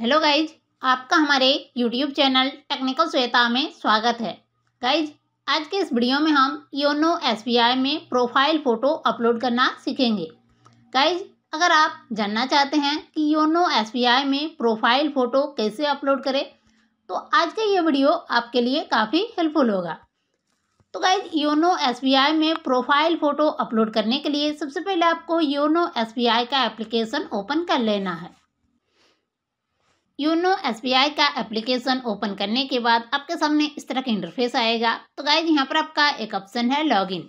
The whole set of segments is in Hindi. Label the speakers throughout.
Speaker 1: हेलो गाइज आपका हमारे यूट्यूब चैनल टेक्निकल श्वेता में स्वागत है गाइज आज के इस वीडियो में हम योनो एस में प्रोफाइल फ़ोटो अपलोड करना सीखेंगे गाइज अगर आप जानना चाहते हैं कि योनो एस में प्रोफाइल फ़ोटो कैसे अपलोड करें तो आज का ये वीडियो आपके लिए काफ़ी हेल्पफुल होगा तो गाइज योनो एस में प्रोफाइल फ़ोटो अपलोड करने के लिए सबसे पहले आपको योनो एस का एप्लीकेशन ओपन कर लेना है यूनो एस का एप्लीकेशन ओपन करने के बाद आपके सामने इस तरह का इंटरफेस आएगा तो गाइज यहाँ पर आपका एक ऑप्शन है लॉगिन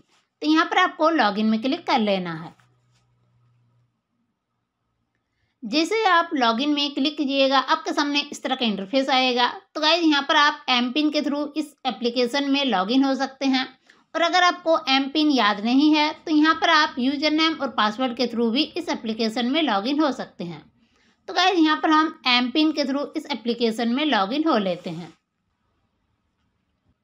Speaker 1: तो यहाँ पर आपको लॉगिन में क्लिक कर लेना है जैसे आप लॉगिन में क्लिक कीजिएगा आपके सामने इस तरह का इंटरफेस आएगा तो गाइज यहाँ पर आप एम पिन के थ्रू इस एप्लीकेशन में लॉगिन हो सकते हैं और अगर आपको एम पिन याद नहीं है तो यहाँ पर आप यूजर नेम और पासवर्ड के थ्रू भी इस एप्लीकेशन में लॉगिन हो सकते हैं तो गाइज यहाँ पर हम एम पिन के थ्रू इस एप्लीकेशन में लॉगिन हो लेते हैं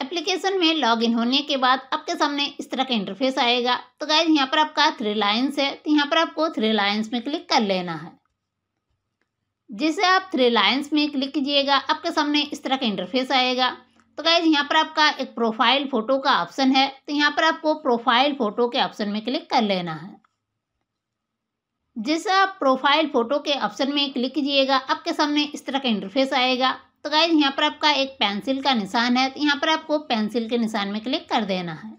Speaker 1: एप्लीकेशन में लॉगिन होने के बाद आपके सामने इस तरह का इंटरफेस आएगा तो गाइज यहाँ पर आपका थ्री लाइन्स है तो यहाँ पर आपको थ्री लाइन्स में क्लिक कर लेना है जैसे आप थ्री लाइन्स में क्लिक कीजिएगा आपके सामने इस तरह का इंटरफेस आएगा तो गाइज यहाँ पर आपका एक प्रोफाइल फ़ोटो का ऑप्शन है तो यहाँ पर आपको प्रोफाइल फ़ोटो के ऑप्शन में क्लिक कर लेना है जिस प्रोफाइल फ़ोटो के ऑप्शन में क्लिक कीजिएगा आपके सामने इस तरह का इंटरफेस आएगा तो गाइज यहाँ पर आपका एक पेंसिल का निशान है तो यहाँ पर आपको पेंसिल के निशान में क्लिक कर देना है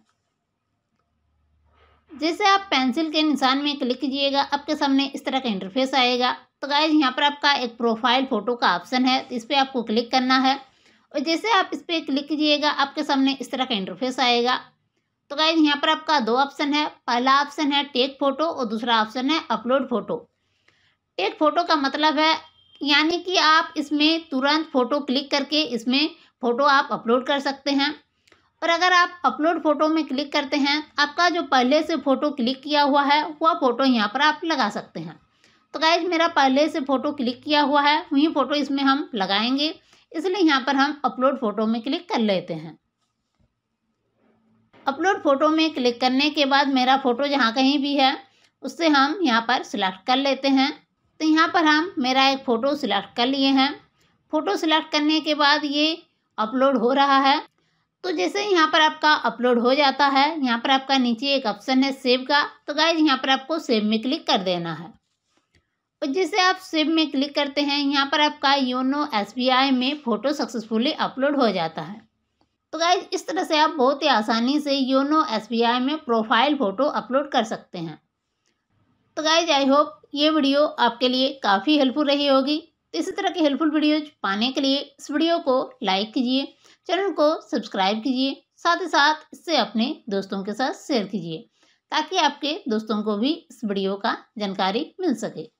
Speaker 1: जैसे आप पेंसिल के निशान में क्लिक कीजिएगा आपके सामने इस तरह का इंटरफेस आएगा तो गाइज यहाँ पर आपका एक प्रोफाइल फ़ोटो का ऑप्शन है तो इस पर आपको क्लिक करना है और जैसे आप इस पर क्लिक कीजिएगा आपके सामने इस तरह का इंटरफेस आएगा तो गाइज यहाँ पर आपका दो ऑप्शन है पहला ऑप्शन है टेक फोटो और दूसरा ऑप्शन है अपलोड फोटो टेक फोटो का मतलब है यानी कि आप इसमें तुरंत फ़ोटो क्लिक करके इसमें फ़ोटो आप अपलोड कर सकते हैं और अगर आप अपलोड फ़ोटो में क्लिक करते हैं आपका जो पहले से फ़ोटो क्लिक किया हुआ है वह फ़ोटो यहाँ पर आप लगा सकते हैं तो गाइज मेरा पहले से फ़ोटो क्लिक किया हुआ है वही फ़ोटो इसमें हम लगाएंगे इसलिए यहाँ पर हम अपलोड फ़ोटो में क्लिक कर लेते हैं अपलोड फ़ोटो में क्लिक करने के बाद मेरा फ़ोटो जहाँ कहीं भी है उससे हम यहाँ पर सिलेक्ट कर लेते हैं तो यहाँ पर हम मेरा एक फ़ोटो सिलेक्ट कर लिए हैं फ़ोटो सिलेक्ट करने के बाद ये अपलोड हो रहा है तो जैसे यहाँ पर आपका अपलोड हो जाता है यहाँ पर आपका नीचे एक ऑप्शन है सेव का तो गाइज यहाँ पर आपको सेव में क्लिक कर देना है और जैसे आप सेव में क्लिक करते हैं यहाँ पर आपका योनो एस में फ़ोटो सक्सेसफुली अपलोड हो जाता है तो गाइज इस तरह से आप बहुत ही आसानी से योनो एस में प्रोफाइल फ़ोटो अपलोड कर सकते हैं तो गाइज आई होप ये वीडियो आपके लिए काफ़ी हेल्पफुल रही होगी तो इसी तरह की हेल्पफुल वीडियो पाने के लिए इस वीडियो को लाइक कीजिए चैनल को सब्सक्राइब कीजिए साथ ही साथ इससे अपने दोस्तों के साथ शेयर कीजिए ताकि आपके दोस्तों को भी इस वीडियो का जानकारी मिल सके